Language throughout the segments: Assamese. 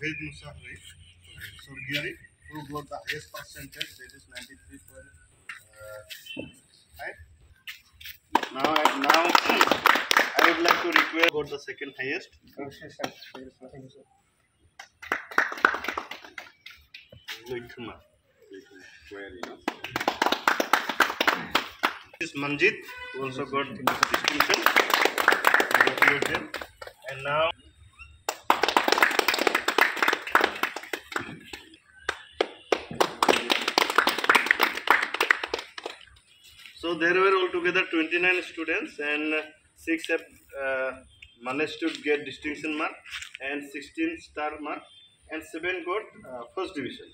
veg inside rice. Okay. So here who got the highest percentage that is 93 per uh, Now now I would like to request got the second highest. Likhna. This Manjit also got distinction. And now So there were altogether 29 students and 6 have uh, managed to get distinction mark and 16 star mark and 7 got uh, first division.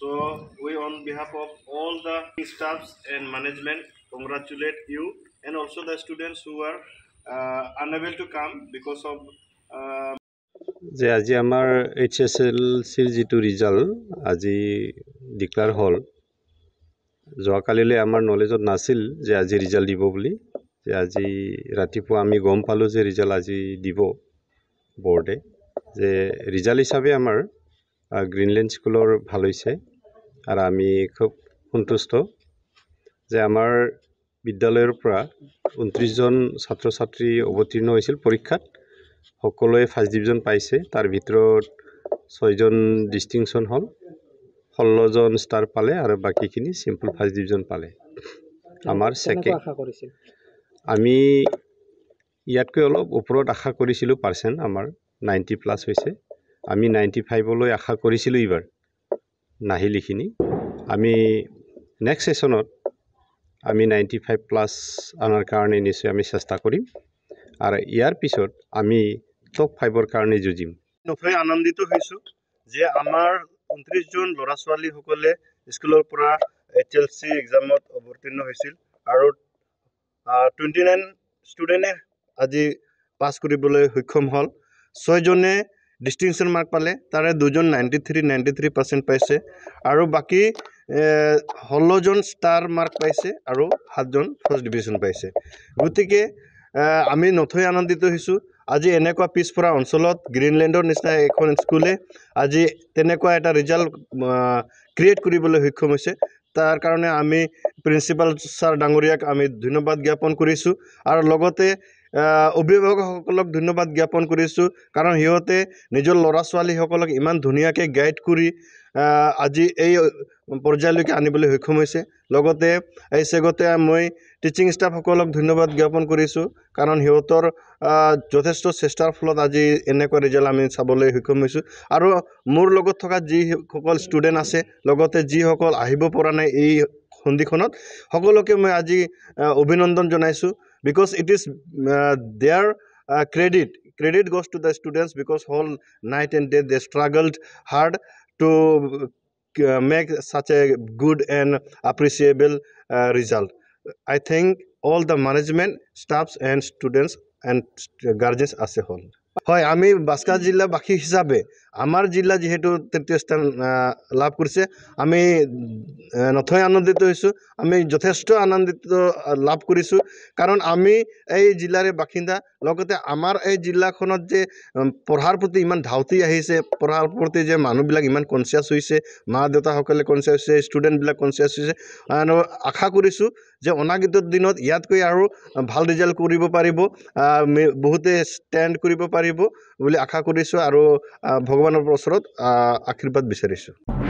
So we on behalf of all the staffs and management congratulate you and also the students who are uh, unable to come because of uh, যে আজি আমাৰ এইচ এছ এল চিৰ যিটো ৰিজাল্ট আজি ডিক্লাৰ হ'ল যোৱাকালিলৈ আমাৰ নলেজত নাছিল যে আজি ৰিজাল্ট দিব বুলি যে আজি ৰাতিপুৱা আমি গম পালোঁ যে ৰিজাল্ট আজি দিব বৰ্ডে যে ৰিজাল্ট হিচাপে আমাৰ গ্ৰীণলেণ্ড স্কুলৰ ভাল হৈছে আৰু আমি খুব সন্তুষ্ট যে আমাৰ বিদ্যালয়ৰ পৰা ঊনত্ৰিছজন ছাত্ৰ ছাত্ৰী অৱতীৰ্ণ হৈছিল পৰীক্ষাত সকলোৱে ফাৰ্ষ্ট ডিভিজন পাইছে তাৰ ভিতৰত ছয়জন ডিষ্টিংশ্যন হ'ল ষোল্লজন ষ্টাৰ পালে আৰু বাকীখিনি চিম্পল ফাৰ্ষ্ট ডিভিজন পালে আমাৰ ছেকেণ্ড আমি ইয়াতকৈ অলপ ওপৰত আশা কৰিছিলোঁ পাৰ্চেণ্ট আমাৰ নাইণ্টি প্লাছ হৈছে আমি নাইণ্টি ফাইভলৈ আশা কৰিছিলোঁ এইবাৰ নাহিল এইখিনি আমি নেক্সট ছেশ্যনত আমি নাইণ্টি ফাইভ প্লাছ অনাৰ কাৰণে নিশ্চয় আমি চেষ্টা কৰিম আৰু ইয়াৰ পিছত আমি টপ ফাইভৰ কাৰণে যুঁজিম নথৈ আনন্দিত হৈছোঁ যে আমাৰ ঊনত্ৰিছজন ল'ৰা ছোৱালীসকলে স্কুলৰ পৰা এইচ এল চি এক্সামত অৱতীৰ্ণ হৈছিল আৰু টুৱেণ্টি নাইন ষ্টুডেণ্টে আজি পাছ কৰিবলৈ সক্ষম হ'ল ছয়জনে ডিষ্টিংশ্যন মাৰ্ক পালে তাৰে দুজন ninety three ninety three percent পাইছে আৰু বাকী ষোল্লজন ষ্টাৰ মাৰ্ক পাইছে আৰু সাতজন ফাৰ্ষ্ট ডিভিজন পাইছে গতিকে আমি নথৈ আনন্দিত হৈছোঁ আজি এনেকুৱা পিছপৰা অঞ্চলত গ্ৰীণলেণ্ডৰ নিচিনা এখন স্কুলে আজি তেনেকুৱা এটা ৰিজাল্ট ক্ৰিয়েট কৰিবলৈ সক্ষম হৈছে তাৰ কাৰণে আমি প্ৰিন্সিপাল ছাৰ ডাঙৰীয়াক আমি ধন্যবাদ জ্ঞাপন কৰিছোঁ আৰু লগতে অভিভাৱকসকলক ধন্যবাদ জ্ঞাপন কৰিছোঁ কাৰণ সিহঁতে নিজৰ ল'ৰা ছোৱালীসকলক ইমান ধুনীয়াকৈ গাইড কৰি আজি এই পৰ্যায়লৈকে আনিবলৈ সক্ষম হৈছে লগতে এই চেগতে মই টিচিং ষ্টাফসকলক ধন্যবাদ জ্ঞাপন কৰিছোঁ কাৰণ সিহঁতৰ যথেষ্ট চেষ্টাৰ ফলত আজি এনেকুৱা ৰিজাল্ট আমি চাবলৈ সক্ষম হৈছোঁ আৰু মোৰ লগত থকা যিসকল ষ্টুডেণ্ট আছে লগতে যিসকল আহিব পৰা নাই এই সন্ধিখনত সকলোকে মই আজি অভিনন্দন জনাইছোঁ because it is uh, their uh, credit credit goes to the students because whole night and day they struggled hard to uh, make such a good and appreciable result i think all the management staffs and students and guardians as a whole হয় আমি বাস্কা জিলা বাসী হিচাপে আমাৰ জিলা যিহেতু তৃতীয় স্থান লাভ কৰিছে আমি নথৈ আনন্দিত হৈছোঁ আমি যথেষ্ট আনন্দিত লাভ কৰিছোঁ কাৰণ আমি এই জিলাৰে বাসিন্দা লগতে আমাৰ এই জিলাখনত যে পঢ়াৰ প্ৰতি ইমান ধাউতি আহিছে পঢ়াৰ প্ৰতি যে মানুহবিলাক ইমান কনচিয়াছ হৈছে মা দেউতাসকলে কনচিয়াছ হৈছে ষ্টুডেণ্টবিলাক কনচিয়াছ হৈছে আৰু আশা কৰিছোঁ যে অনাগত দিনত ইয়াতকৈ আৰু ভাল ৰিজাল্ট কৰিব পাৰিব বহুতে ষ্টেণ্ড কৰিব পাৰিব বুলি আশা কৰিছোঁ আৰু ভগৱানৰ ওচৰত আশীৰ্বাদ বিচাৰিছোঁ